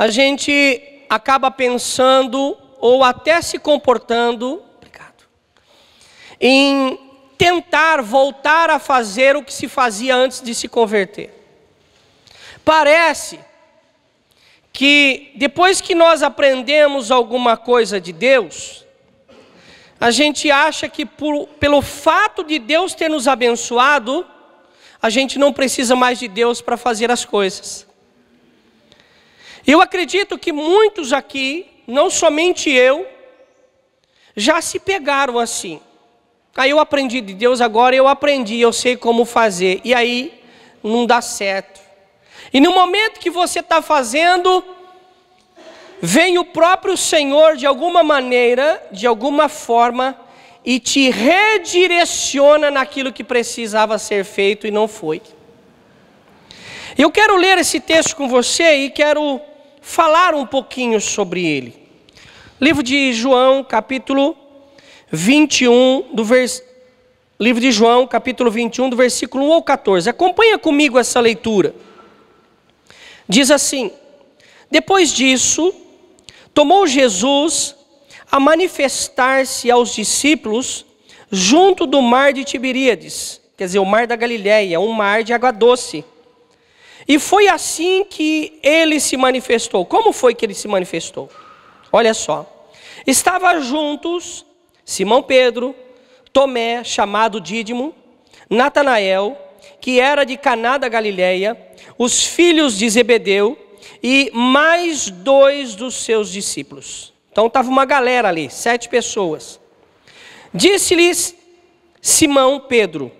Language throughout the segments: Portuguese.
a gente acaba pensando ou até se comportando obrigado, em tentar voltar a fazer o que se fazia antes de se converter. Parece que depois que nós aprendemos alguma coisa de Deus, a gente acha que por, pelo fato de Deus ter nos abençoado, a gente não precisa mais de Deus para fazer as coisas. Eu acredito que muitos aqui, não somente eu, já se pegaram assim. Aí eu aprendi de Deus, agora eu aprendi, eu sei como fazer. E aí não dá certo. E no momento que você está fazendo, vem o próprio Senhor de alguma maneira, de alguma forma, e te redireciona naquilo que precisava ser feito e não foi. Eu quero ler esse texto com você e quero falar um pouquinho sobre ele. Livro de João, capítulo 21, do vers... Livro de João, capítulo 21, do versículo 1 ao 14. Acompanha comigo essa leitura. Diz assim: Depois disso, tomou Jesus a manifestar-se aos discípulos junto do mar de Tiberíades, quer dizer, o mar da Galiléia, um mar de água doce e foi assim que ele se manifestou. Como foi que ele se manifestou? Olha só. Estavam juntos Simão Pedro, Tomé, chamado Dídimo, Natanael, que era de Caná da Galileia, os filhos de Zebedeu e mais dois dos seus discípulos. Então estava uma galera ali, sete pessoas. Disse-lhes Simão Pedro,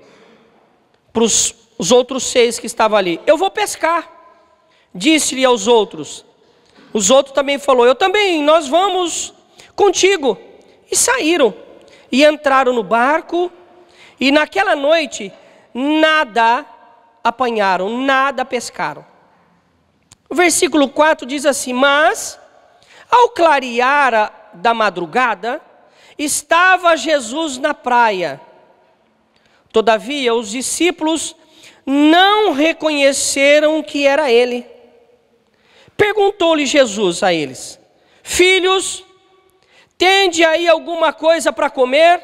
para os os outros seis que estavam ali: Eu vou pescar. Disse-lhe aos outros. Os outros também falou: Eu também, nós vamos contigo. E saíram e entraram no barco. E naquela noite nada apanharam, nada pescaram. O versículo 4 diz assim: Mas ao clarear da madrugada, estava Jesus na praia. Todavia, os discípulos não reconheceram que era ele. Perguntou-lhe Jesus a eles: Filhos, tende aí alguma coisa para comer?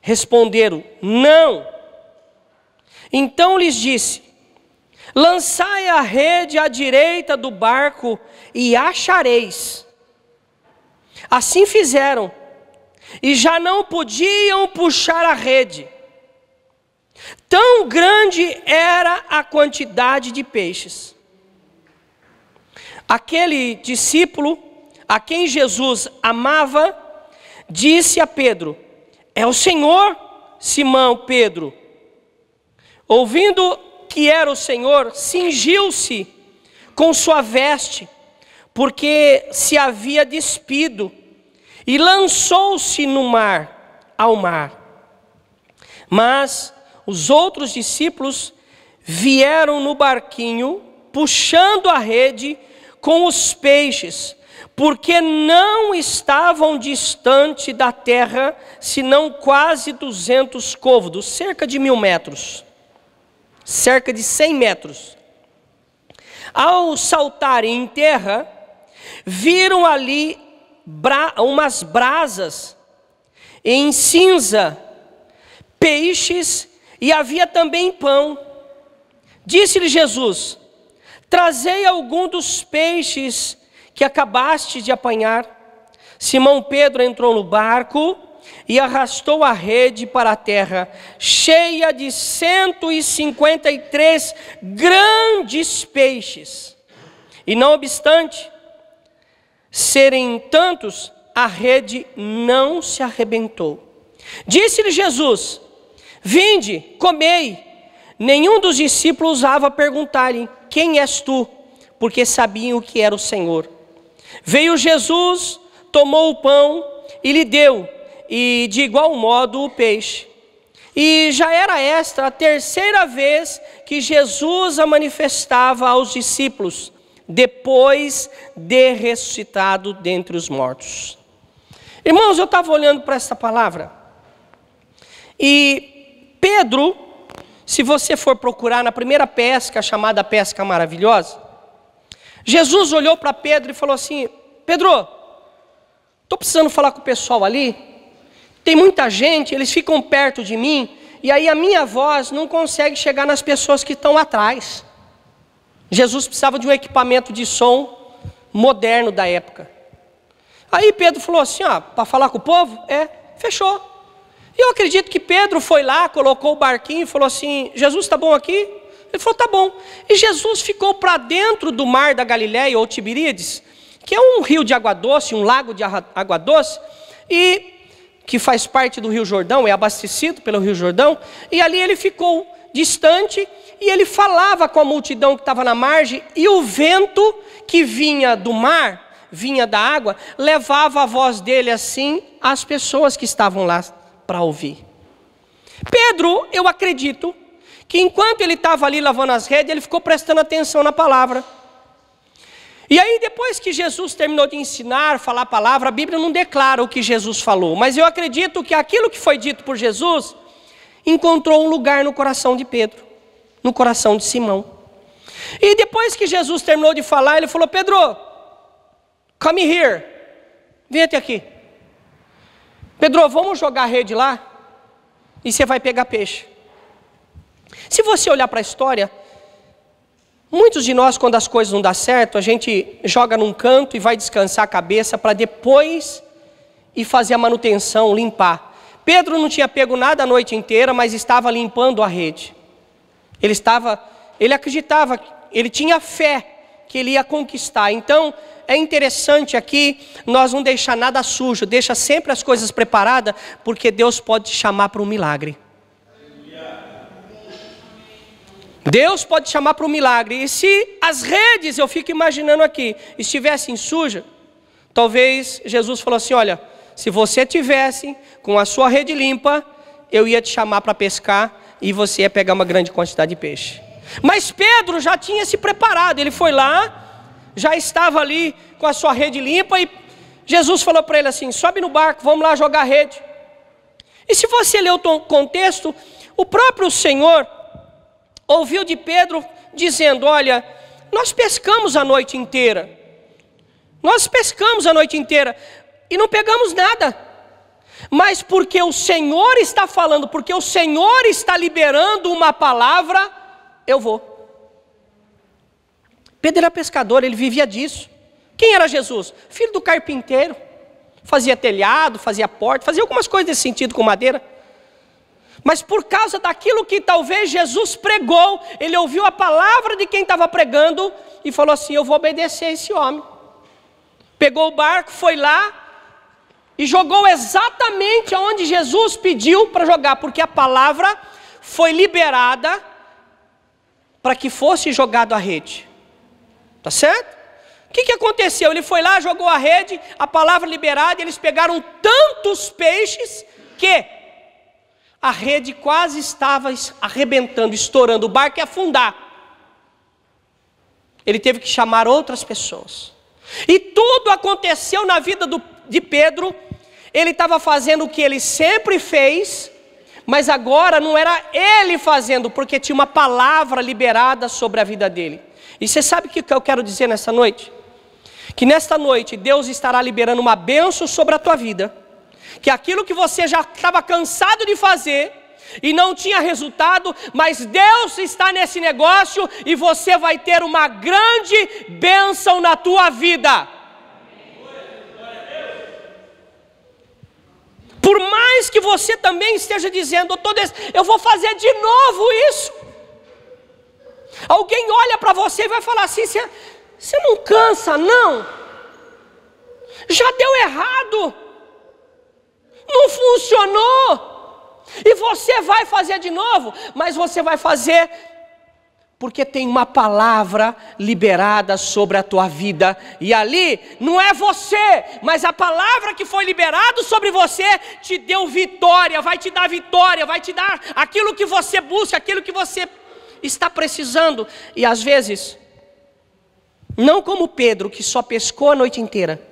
Responderam: Não. Então lhes disse: Lançai a rede à direita do barco e achareis. Assim fizeram, e já não podiam puxar a rede. Tão grande era a quantidade de peixes. Aquele discípulo a quem Jesus amava disse a Pedro: É o Senhor, Simão Pedro. Ouvindo que era o Senhor, cingiu-se com sua veste, porque se havia despido, e lançou-se no mar, ao mar. Mas os outros discípulos vieram no barquinho, puxando a rede com os peixes, porque não estavam distante da terra, senão quase 200 côvados, cerca de mil metros, cerca de 100 metros. Ao saltarem em terra, viram ali bra umas brasas em cinza, peixes e havia também pão. Disse-lhe Jesus: Trazei algum dos peixes que acabaste de apanhar. Simão Pedro entrou no barco e arrastou a rede para a terra, cheia de 153 grandes peixes. E não obstante serem tantos, a rede não se arrebentou. Disse-lhe Jesus: Vinde, comei. Nenhum dos discípulos usava perguntar-lhe: Quem és tu? Porque sabiam que era o Senhor. Veio Jesus, tomou o pão e lhe deu, e de igual modo o peixe. E já era esta a terceira vez que Jesus a manifestava aos discípulos, depois de ressuscitado dentre os mortos. Irmãos, eu estava olhando para esta palavra e Pedro, se você for procurar na primeira pesca, chamada pesca maravilhosa, Jesus olhou para Pedro e falou assim: Pedro, estou precisando falar com o pessoal ali, tem muita gente, eles ficam perto de mim, e aí a minha voz não consegue chegar nas pessoas que estão atrás. Jesus precisava de um equipamento de som moderno da época. Aí Pedro falou assim: ó, para falar com o povo? É, fechou eu acredito que Pedro foi lá, colocou o barquinho e falou assim: Jesus está bom aqui? Ele falou: está bom. E Jesus ficou para dentro do mar da Galiléia ou Tiberíades, que é um rio de água doce, um lago de água doce, e que faz parte do Rio Jordão, é abastecido pelo Rio Jordão, e ali ele ficou distante e ele falava com a multidão que estava na margem, e o vento que vinha do mar, vinha da água, levava a voz dele assim às pessoas que estavam lá para ouvir. Pedro, eu acredito, que enquanto ele estava ali lavando as redes, ele ficou prestando atenção na palavra. E aí, depois que Jesus terminou de ensinar, falar a palavra, a Bíblia não declara o que Jesus falou, mas eu acredito que aquilo que foi dito por Jesus encontrou um lugar no coração de Pedro, no coração de Simão. E depois que Jesus terminou de falar, ele falou: Pedro, come here, vem até aqui. Pedro, vamos jogar rede lá e você vai pegar peixe. Se você olhar para a história, muitos de nós, quando as coisas não dão certo, a gente joga num canto e vai descansar a cabeça para depois ir fazer a manutenção, limpar. Pedro não tinha pego nada a noite inteira, mas estava limpando a rede. Ele estava, ele acreditava, ele tinha fé que ele ia conquistar. Então, é interessante aqui nós não deixar nada sujo, deixa sempre as coisas preparadas, porque Deus pode te chamar para um milagre. Deus pode chamar para um milagre. E se as redes, eu fico imaginando aqui, estivessem sujas, talvez Jesus falou assim: olha, se você tivesse com a sua rede limpa, eu ia te chamar para pescar e você ia pegar uma grande quantidade de peixe. Mas Pedro já tinha se preparado, ele foi lá, já estava ali com a sua rede limpa e Jesus falou para ele assim: sobe no barco, vamos lá jogar rede. E se você ler o contexto, o próprio Senhor ouviu de Pedro dizendo: Olha, nós pescamos a noite inteira, nós pescamos a noite inteira e não pegamos nada, mas porque o Senhor está falando, porque o Senhor está liberando uma palavra, eu vou. Pedro era pescador, ele vivia disso. Quem era Jesus? Filho do carpinteiro. Fazia telhado, fazia porta, fazia algumas coisas nesse sentido com madeira. Mas por causa daquilo que talvez Jesus pregou, ele ouviu a palavra de quem estava pregando e falou assim: Eu vou obedecer a esse homem. Pegou o barco, foi lá e jogou exatamente aonde Jesus pediu para jogar, porque a palavra foi liberada para que fosse jogado a rede. Tá certo? O que, que aconteceu? Ele foi lá, jogou a rede, a palavra liberada, eles pegaram tantos peixes que a rede quase estava arrebentando, estourando, o barco ia afundar. Ele teve que chamar outras pessoas. E tudo aconteceu na vida do, de Pedro. Ele estava fazendo o que ele sempre fez, mas agora não era ele fazendo, porque tinha uma palavra liberada sobre a vida dele. E você sabe o que eu quero dizer nessa noite? Que nesta noite Deus estará liberando uma bênção sobre a tua vida, que aquilo que você já estava cansado de fazer e não tinha resultado, mas Deus está nesse negócio e você vai ter uma grande bênção na tua vida. Por mais que você também esteja dizendo, eu, des... eu vou fazer de novo isso. Alguém olha para você e vai falar assim: você não cansa, não? Já deu errado, não funcionou, e você vai fazer de novo, mas você vai fazer porque tem uma palavra liberada sobre a tua vida, e ali não é você, mas a palavra que foi liberada sobre você te deu vitória, vai te dar vitória, vai te dar aquilo que você busca, aquilo que você está precisando. E às vezes, não como Pedro, que só pescou a noite inteira,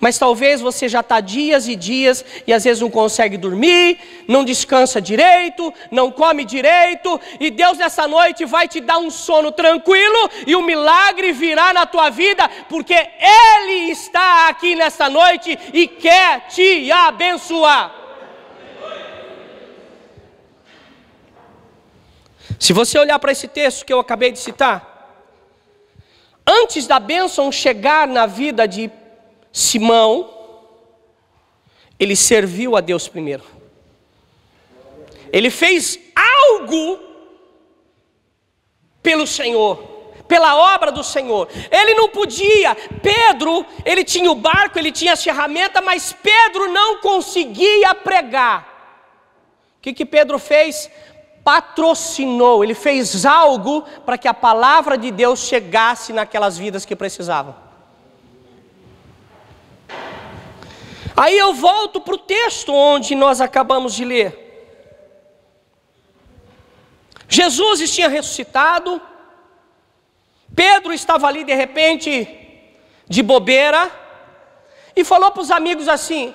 mas talvez você já está dias e dias e às vezes não consegue dormir, não descansa direito, não come direito, e Deus nessa noite vai te dar um sono tranquilo e o um milagre virá na tua vida, porque Ele está aqui nessa noite e quer te abençoar. Se você olhar para esse texto que eu acabei de citar, antes da bênção chegar na vida de Simão, ele serviu a Deus primeiro. Ele fez algo pelo Senhor pela obra do Senhor. Ele não podia. Pedro, ele tinha o barco, ele tinha as ferramentas, mas Pedro não conseguia pregar. O que, que Pedro fez? patrocinou, ele fez algo para que a palavra de Deus chegasse naquelas vidas que precisavam. Aí eu volto para o texto onde nós acabamos de ler. Jesus tinha ressuscitado, Pedro estava ali de repente, de bobeira, e falou para os amigos assim: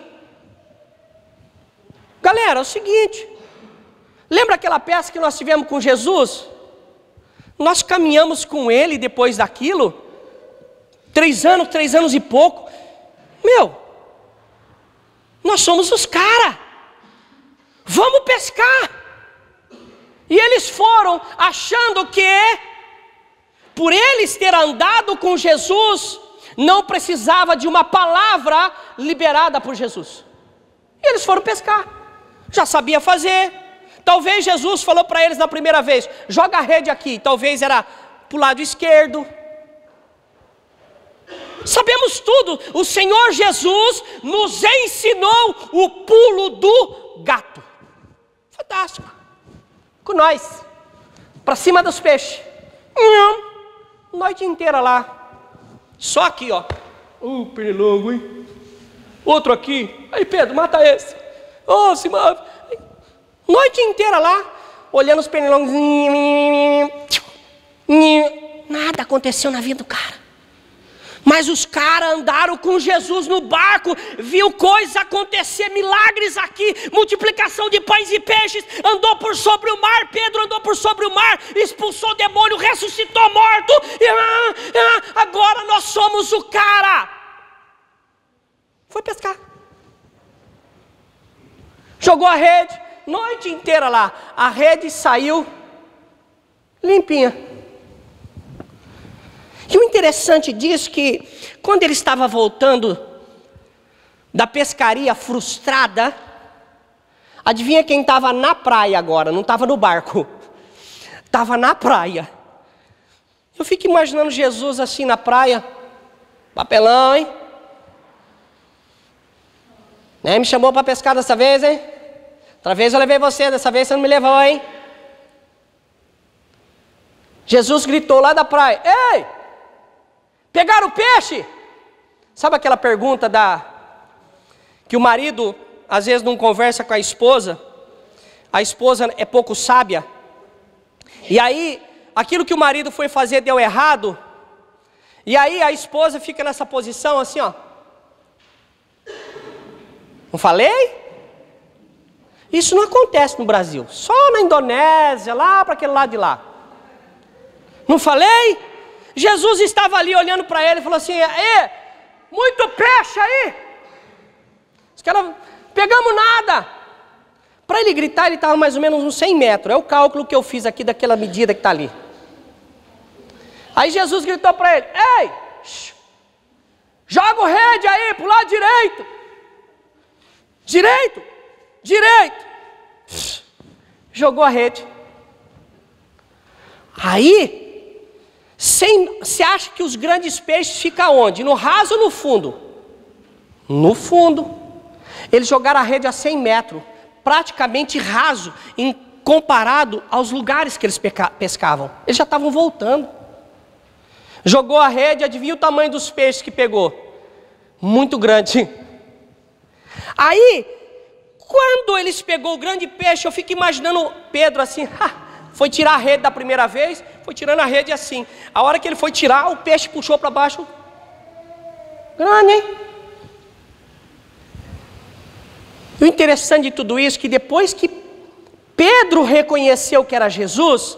Galera, é o seguinte, Lembra aquela peça que nós tivemos com Jesus? Nós caminhamos com ele depois daquilo, três anos, três anos e pouco. Meu, nós somos os caras, vamos pescar. E eles foram achando que, por eles ter andado com Jesus, não precisava de uma palavra liberada por Jesus. E eles foram pescar, já sabia fazer, Talvez Jesus falou para eles na primeira vez: joga a rede aqui. Talvez era para o lado esquerdo. Sabemos tudo. O Senhor Jesus nos ensinou o pulo do gato. Fantástico. Com nós. Para cima dos peixes. Nham. Noite inteira lá. Só aqui, ó. Um pernilongo, hein? Outro aqui. Aí, Pedro, mata esse. Ô, oh, Simão. Noite inteira lá, olhando os pernilongos. Nada aconteceu na vida do cara. Mas os caras andaram com Jesus no barco, viu coisas acontecer, milagres aqui, multiplicação de pães e peixes, andou por sobre o mar, Pedro andou por sobre o mar, expulsou o demônio, ressuscitou morto. Ah, ah, agora nós somos o cara. Foi pescar. Jogou a rede, noite inteira lá. A rede saiu limpinha. E o interessante disso é que quando ele estava voltando da pescaria frustrada, adivinha quem estava na praia agora, não estava no barco. Estava na praia. Eu fico imaginando Jesus assim na praia, papelão, hein? Né? Me chamou para pescar dessa vez, hein? Outra vez eu levei você, dessa vez você não me levou, hein? Jesus gritou lá da praia: Ei! Pegaram o peixe? Sabe aquela pergunta da que o marido às vezes não conversa com a esposa? A esposa é pouco sábia. E aí, aquilo que o marido foi fazer deu errado. E aí a esposa fica nessa posição assim, ó. Não falei? Isso não acontece no Brasil, só na Indonésia, lá para aquele lado de lá. Não falei? Jesus estava ali olhando para ele e falou assim: "Ei, muito peixe aí! Os caras, pegamos nada! Para ele gritar, ele estava mais ou menos uns 100 metros, é o cálculo que eu fiz aqui daquela medida que está ali. Aí Jesus gritou para ele: Ei, joga o rede aí para o lado direito! Direito! direito. Jogou a rede. Aí, sem, você acha que os grandes peixes ficam onde? No raso ou no fundo? No fundo. Eles jogaram a rede a 100 metros, praticamente raso, em, comparado aos lugares que eles pescavam. Eles já estavam voltando. Jogou a rede, adivinha o tamanho dos peixes que pegou? Muito grande. Aí, quando eles pegou o grande peixe, eu fico imaginando Pedro assim, foi tirar a rede da primeira vez, foi tirando a rede assim. A hora que ele foi tirar, o peixe puxou para baixo. Grande, hein? E o interessante de tudo isso é que depois que Pedro reconheceu que era Jesus,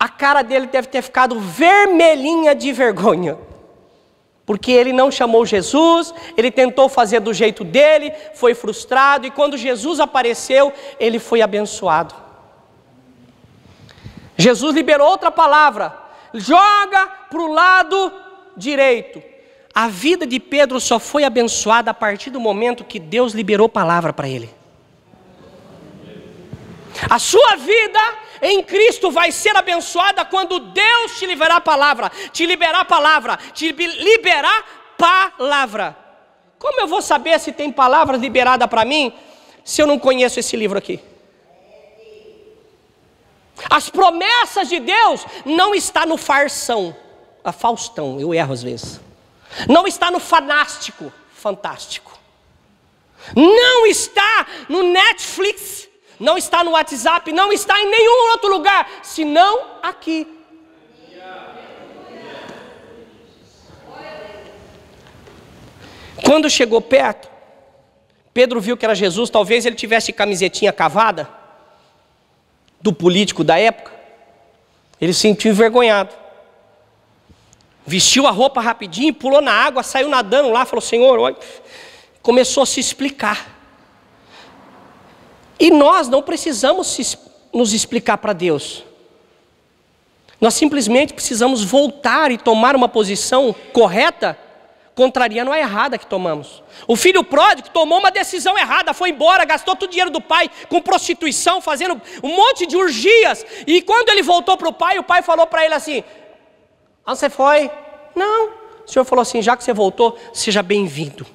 a cara dele deve ter ficado vermelhinha de vergonha. Porque ele não chamou Jesus, ele tentou fazer do jeito dele, foi frustrado, e quando Jesus apareceu, ele foi abençoado. Jesus liberou outra palavra: joga para o lado direito. A vida de Pedro só foi abençoada a partir do momento que Deus liberou palavra para ele. A sua vida em Cristo vai ser abençoada quando Deus te liberar a palavra, te liberar a palavra, te liberar palavra. Como eu vou saber se tem palavra liberada para mim se eu não conheço esse livro aqui? As promessas de Deus não está no farsão, a Faustão, eu erro às vezes. Não está no fanástico, fantástico. Não está no Netflix não está no WhatsApp, não está em nenhum outro lugar, senão aqui. Quando chegou perto, Pedro viu que era Jesus, talvez ele tivesse camisetinha cavada do político da época. Ele se sentiu envergonhado. Vestiu a roupa rapidinho, pulou na água, saiu nadando lá, falou: Senhor, olha. começou a se explicar. E nós não precisamos nos explicar para Deus. Nós simplesmente precisamos voltar e tomar uma posição correta, contrariando a errada que tomamos. O filho pródigo tomou uma decisão errada, foi embora, gastou todo o dinheiro do pai com prostituição, fazendo um monte de urgias. E quando ele voltou para o pai, o pai falou para ele assim: Ah, você foi? Não. O senhor falou assim: já que você voltou, seja bem-vindo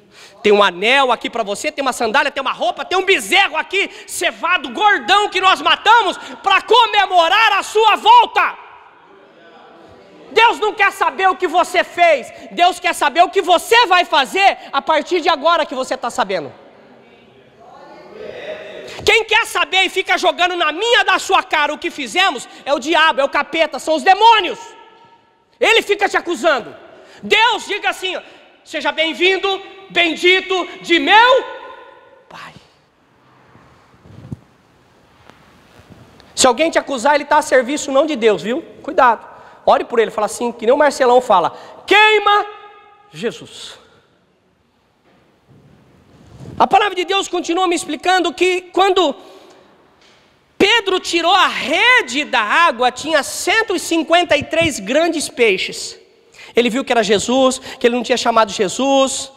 tem um anel aqui para você, tem uma sandália, tem uma roupa, tem um bezerro aqui, cevado, gordão que nós matamos, para comemorar a sua volta. Deus não quer saber o que você fez, Deus quer saber o que você vai fazer a partir de agora que você está sabendo. Quem quer saber e fica jogando na minha da sua cara o que fizemos é o diabo, é o capeta, são os demônios. Ele fica te acusando. Deus diga assim: Seja bem-vindo, bendito de meu Pai. Se alguém te acusar, ele está a serviço não de Deus, viu? Cuidado. Ore por ele, fala assim, que nem o Marcelão fala: queima Jesus. A palavra de Deus continua me explicando que quando Pedro tirou a rede da água, tinha 153 grandes peixes. Ele viu que era Jesus, que ele não tinha chamado Jesus.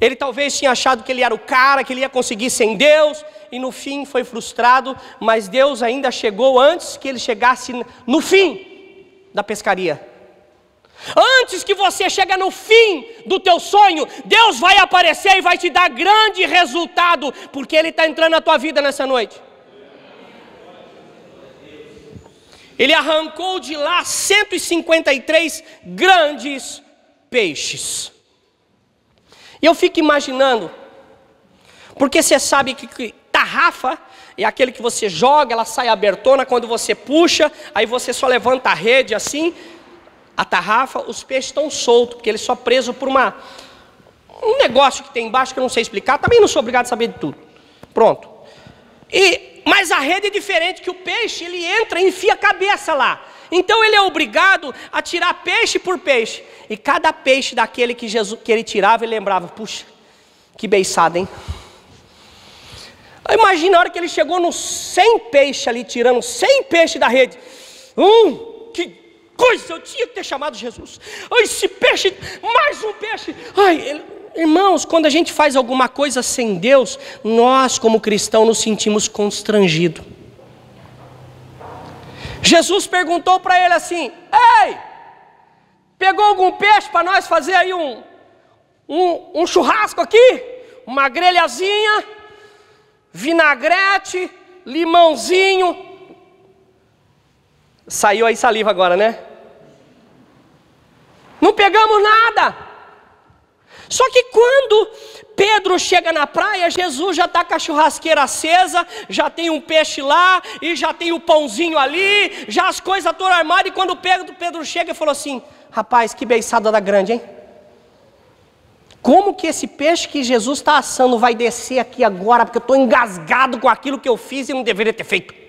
Ele talvez tinha achado que ele era o cara, que ele ia conseguir sem Deus, e no fim foi frustrado, mas Deus ainda chegou antes que ele chegasse no fim da pescaria. Antes que você chegue no fim do teu sonho, Deus vai aparecer e vai te dar grande resultado, porque Ele está entrando na tua vida nessa noite. ele arrancou de lá 153 grandes peixes. E eu fico imaginando, porque você sabe que, que tarrafa é aquele que você joga, ela sai abertona, quando você puxa, aí você só levanta a rede assim, a tarrafa, os peixes estão soltos, porque eles só presos por uma um negócio que tem embaixo que eu não sei explicar, também não sou obrigado a saber de tudo. Pronto. E mas a rede é diferente que o peixe, ele entra e enfia a cabeça lá. Então ele é obrigado a tirar peixe por peixe. E cada peixe daquele que Jesus que ele tirava, ele lembrava, puxa, que beiçada, hein? Imagina a hora que ele chegou nos 100 peixes ali, tirando 100 peixes da rede. Hum, que coisa, eu tinha que ter chamado Jesus. Esse peixe, mais um peixe. Ai, ele, irmãos, quando a gente faz alguma coisa sem Deus, nós, como cristãos, nos sentimos constrangidos. Jesus perguntou para ele assim: Ei, pegou algum peixe para nós fazer aí um, um, um churrasco aqui? Uma grelhazinha, vinagrete, limãozinho. Saiu aí saliva agora, né? Não pegamos nada. Só que quando Pedro chega na praia, Jesus já está com a churrasqueira acesa, já tem um peixe lá, e já tem o pãozinho ali, já as coisas todas armadas, e quando Pedro, Pedro chega e falou assim: Rapaz, que beiçada da grande, hein? Como que esse peixe que Jesus está assando vai descer aqui agora, porque eu estou engasgado com aquilo que eu fiz e não deveria ter feito?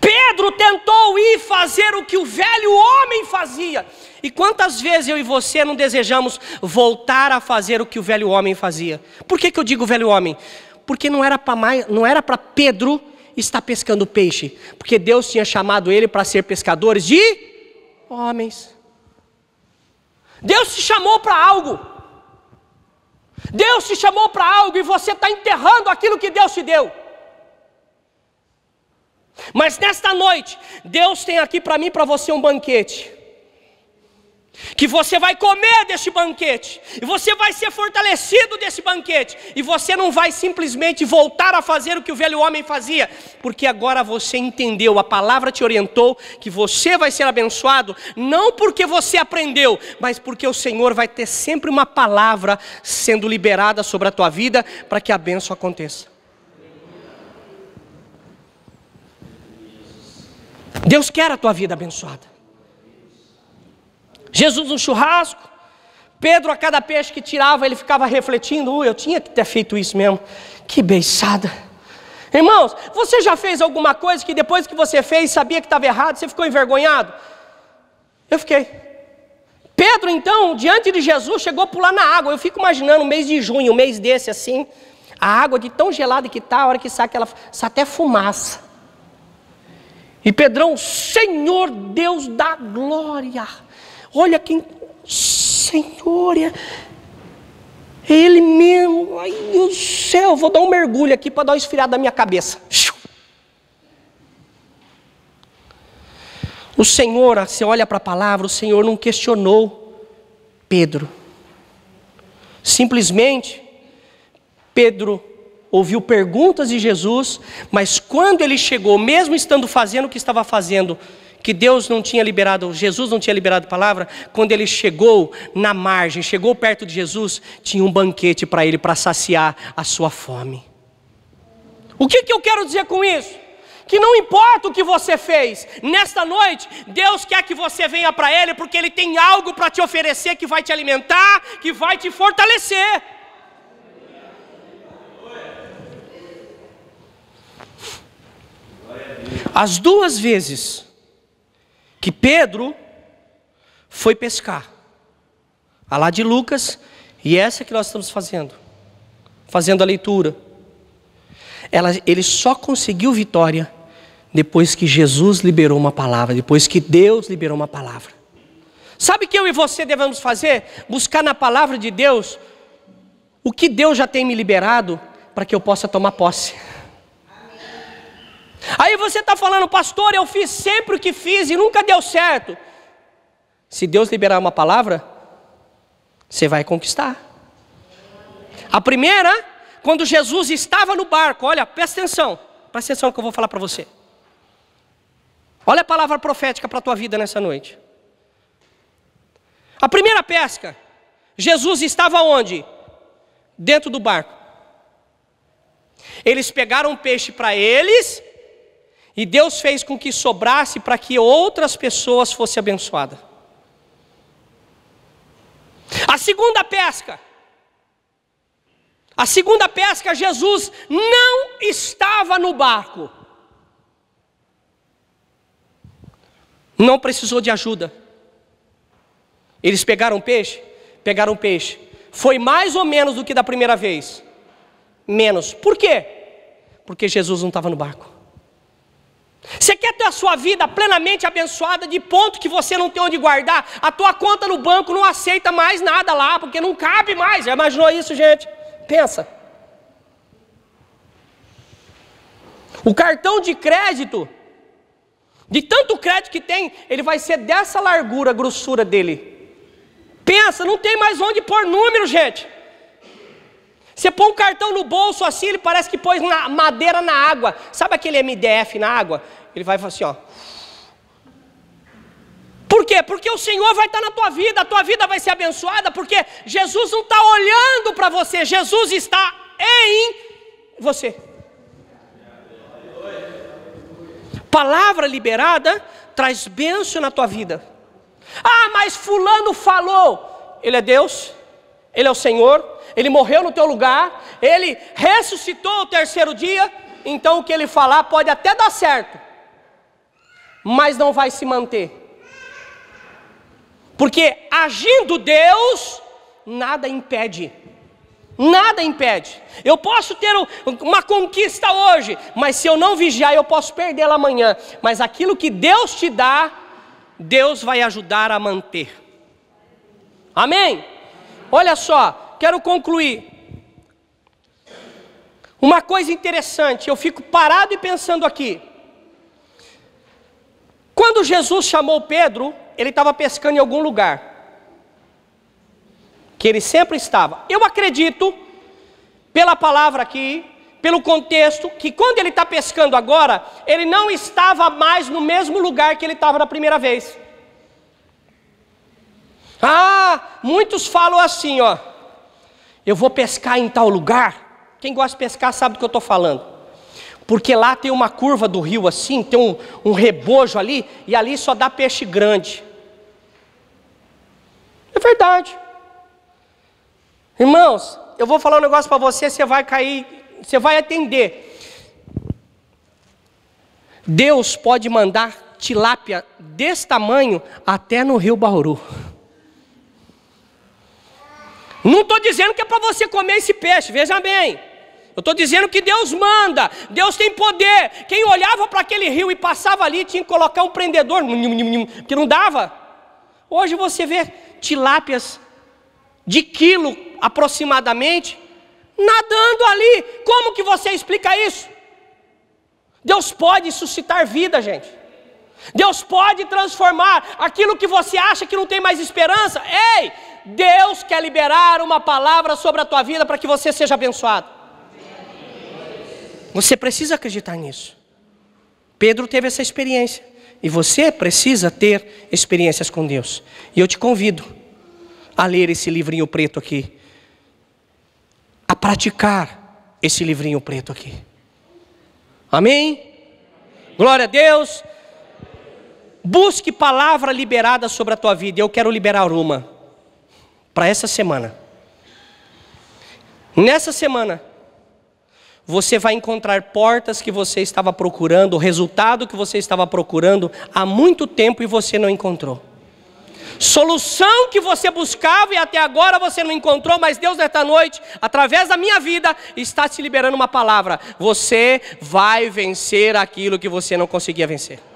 Pedro tentou ir fazer o que o velho homem fazia. E quantas vezes eu e você não desejamos voltar a fazer o que o velho homem fazia? Por que, que eu digo velho homem? Porque não era para Pedro estar pescando peixe, porque Deus tinha chamado ele para ser pescadores de homens. Deus te chamou para algo. Deus te chamou para algo e você está enterrando aquilo que Deus te deu. Mas nesta noite, Deus tem aqui para mim, para você um banquete. Que você vai comer deste banquete, e você vai ser fortalecido desse banquete, e você não vai simplesmente voltar a fazer o que o velho homem fazia, porque agora você entendeu, a palavra te orientou que você vai ser abençoado, não porque você aprendeu, mas porque o Senhor vai ter sempre uma palavra sendo liberada sobre a tua vida para que a bênção aconteça. Deus quer a tua vida abençoada. Jesus no churrasco, Pedro a cada peixe que tirava, ele ficava refletindo, Ui, eu tinha que ter feito isso mesmo. Que beiçada. Irmãos, você já fez alguma coisa que depois que você fez, sabia que estava errado, você ficou envergonhado? Eu fiquei. Pedro, então, diante de Jesus, chegou a pular na água. Eu fico imaginando um mês de junho, um mês desse assim, a água de tão gelada que está, a hora que sai aquela. Sai até fumaça. E Pedrão, Senhor Deus da glória, olha quem, Senhor, é, é Ele mesmo, ai meu céu, vou dar um mergulho aqui para dar uma esfriada na minha cabeça. O Senhor, você olha para a palavra, o Senhor não questionou Pedro. Simplesmente, Pedro ouviu perguntas de Jesus, mas quando ele chegou, mesmo estando fazendo o que estava fazendo, que Deus não tinha liberado, Jesus não tinha liberado a palavra, quando ele chegou na margem, chegou perto de Jesus, tinha um banquete para ele, para saciar a sua fome. O que, que eu quero dizer com isso? que não importa o que você fez, nesta noite, Deus quer que você venha para Ele, porque Ele tem algo para te oferecer que vai te alimentar, que vai te fortalecer. As duas vezes que Pedro foi pescar, a lá de Lucas, e essa que nós estamos fazendo, fazendo a leitura. Ela, ele só conseguiu vitória depois que Jesus liberou uma palavra, depois que Deus liberou uma palavra. Sabe o que eu e você devemos fazer? Buscar na palavra de Deus o que Deus já tem me liberado para que eu possa tomar posse. Aí você está falando, pastor, eu fiz sempre o que fiz e nunca deu certo. Se Deus liberar uma palavra, você vai conquistar. A primeira, quando Jesus estava no barco, olha, presta atenção, presta atenção no que eu vou falar para você. Olha a palavra profética para a tua vida nessa noite. A primeira pesca, Jesus estava onde? Dentro do barco. Eles pegaram um peixe para eles e Deus fez com que sobrasse para que outras pessoas fossem abençoadas. A segunda pesca. A segunda pesca, Jesus não estava no barco. Não precisou de ajuda. Eles pegaram peixe? Pegaram peixe. Foi mais ou menos do que da primeira vez. Menos. Por quê? Porque Jesus não estava no barco. Você quer ter a sua vida plenamente abençoada de ponto que você não tem onde guardar? A tua conta no banco não aceita mais nada lá, porque não cabe mais. Já imaginou isso, gente? Pensa. O cartão de crédito, de tanto crédito que tem, ele vai ser dessa largura, grossura dele. Pensa, não tem mais onde pôr número, gente. Você põe um cartão no bolso assim, ele parece que pôs na madeira na água. Sabe aquele MDF na água? Ele vai assim, ó. Por quê? Porque o Senhor vai estar na tua vida, a tua vida vai ser abençoada, porque Jesus não está olhando para você, Jesus está em você. Palavra liberada traz bênção na tua vida. Ah, mas Fulano falou, ele é Deus, ele é o Senhor, ele morreu no teu lugar, ele ressuscitou o terceiro dia, então o que ele falar pode até dar certo, mas não vai se manter. Porque agindo Deus, nada impede. Nada impede. Eu posso ter uma conquista hoje, mas se eu não vigiar, eu posso perdê-la amanhã. Mas aquilo que Deus te dá, Deus vai ajudar a manter. Amém? Olha só, quero concluir. Uma coisa interessante, eu fico parado e pensando aqui. Quando Jesus chamou Pedro, ele estava pescando em algum lugar, que ele sempre estava. Eu acredito, pela palavra aqui, pelo contexto, que quando ele está pescando agora, ele não estava mais no mesmo lugar que ele estava na primeira vez. Ah, muitos falam assim, ó eu vou pescar em tal lugar. Quem gosta de pescar sabe do que eu estou falando. Porque lá tem uma curva do rio assim, tem um, um rebojo ali, e ali só dá peixe grande. É verdade. Irmãos, eu vou falar um negócio para você, você vai cair, você vai atender. Deus pode mandar tilápia desse tamanho até no rio Bauru. Não estou dizendo que é para você comer esse peixe, veja bem. Eu estou dizendo que Deus manda, Deus tem poder. Quem olhava para aquele rio e passava ali tinha que colocar um prendedor, que não dava. Hoje você vê tilápias de quilo aproximadamente nadando ali. Como que você explica isso? Deus pode suscitar vida, gente. Deus pode transformar aquilo que você acha que não tem mais esperança. Ei, Deus quer liberar uma palavra sobre a tua vida para que você seja abençoado. Você precisa acreditar nisso. Pedro teve essa experiência. E você precisa ter experiências com Deus. E eu te convido a ler esse livrinho preto aqui. A praticar esse livrinho preto aqui. Amém? Glória a Deus. Busque palavra liberada sobre a tua vida. Eu quero liberar uma para essa semana. Nessa semana, você vai encontrar portas que você estava procurando, o resultado que você estava procurando há muito tempo e você não encontrou. Solução que você buscava e até agora você não encontrou, mas Deus, nesta noite, através da minha vida, está te liberando uma palavra: você vai vencer aquilo que você não conseguia vencer.